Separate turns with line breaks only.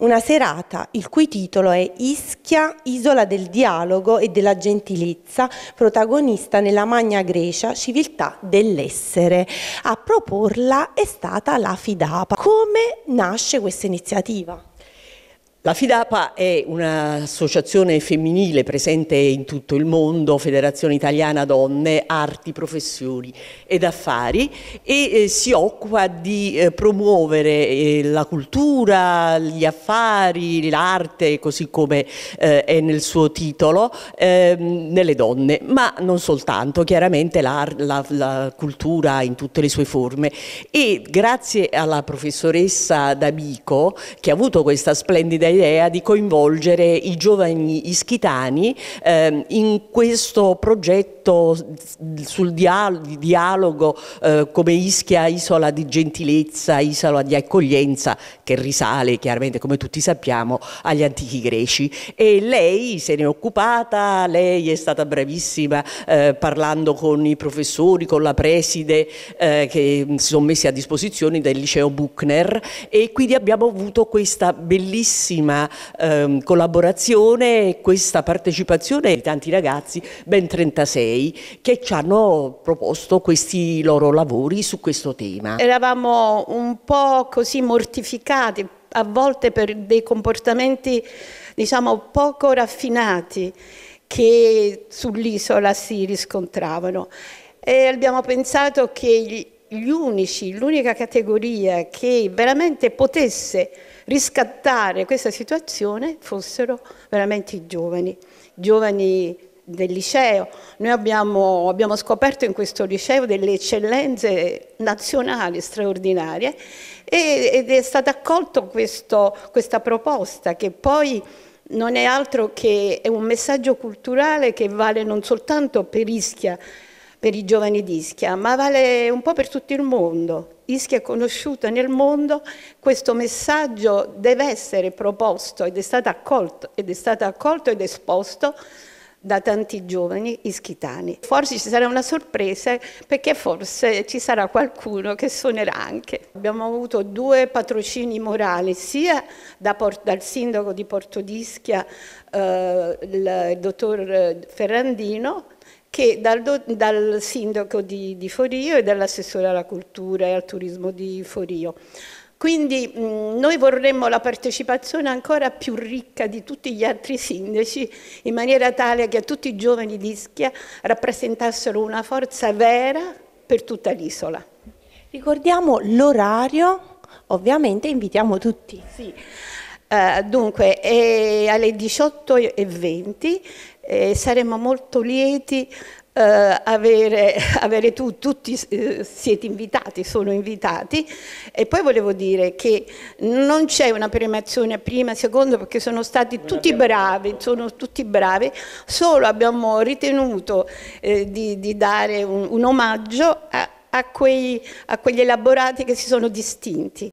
una serata il cui titolo è Ischia, isola del dialogo e della gentilezza, protagonista nella Magna Grecia, civiltà dell'essere. A proporla è stata la Fidapa. Come nasce questa iniziativa?
La FIDAPA è un'associazione femminile presente in tutto il mondo, Federazione Italiana Donne, Arti, Professioni ed Affari e eh, si occupa di eh, promuovere eh, la cultura, gli affari, l'arte, così come è nel suo titolo, ehm, nelle donne, ma non soltanto, chiaramente la, la, la cultura in tutte le sue forme. E grazie alla professoressa D'Amico, che ha avuto questa splendida l'idea di coinvolgere i giovani ischitani eh, in questo progetto sul dialogo, dialogo eh, come Ischia isola di gentilezza, isola di accoglienza che risale chiaramente come tutti sappiamo agli antichi greci e lei se ne è occupata, lei è stata bravissima eh, parlando con i professori, con la preside eh, che mm, si sono messi a disposizione del liceo Buchner e quindi abbiamo avuto questa bellissima vivacissima ehm, collaborazione e questa partecipazione di tanti ragazzi, ben 36, che ci hanno proposto questi loro lavori su questo tema.
Eravamo un po' così mortificati a volte per dei comportamenti diciamo poco raffinati che sull'isola si riscontravano e abbiamo pensato che gli unici, l'unica categoria che veramente potesse riscattare questa situazione fossero veramente i giovani, giovani del liceo. Noi abbiamo, abbiamo scoperto in questo liceo delle eccellenze nazionali straordinarie ed è stata accolta questa proposta che poi non è altro che un messaggio culturale che vale non soltanto per Ischia, per i giovani di Ischia, ma vale un po' per tutto il mondo. Ischia è conosciuta nel mondo, questo messaggio deve essere proposto ed è stato accolto ed è stato accolto ed esposto da tanti giovani ischitani. Forse ci sarà una sorpresa perché forse ci sarà qualcuno che suonerà anche. Abbiamo avuto due patrocini morali, sia da dal sindaco di Porto d'Ischia, eh, il dottor Ferrandino, che dal, dal sindaco di, di, Forio e dall'assessore alla cultura e al turismo di Forio. Quindi mh, noi vorremmo la partecipazione ancora più ricca di tutti gli altri sindaci, in maniera tale che tutti i giovani di Ischia rappresentassero una forza vera per tutta l'isola.
Ricordiamo l'orario, ovviamente invitiamo tutti. Sì. Uh, dunque, alle 18.20 e saremmo
molto lieti eh, avere, avere, tu, tutti eh, siete invitati, sono invitati e poi volevo dire che non c'è una premiazione prima, secondo perché sono stati tutti bravi, sono tutti bravi, solo abbiamo ritenuto eh, di, di, dare un, un omaggio a, a, quei, a quegli elaborati che si sono distinti.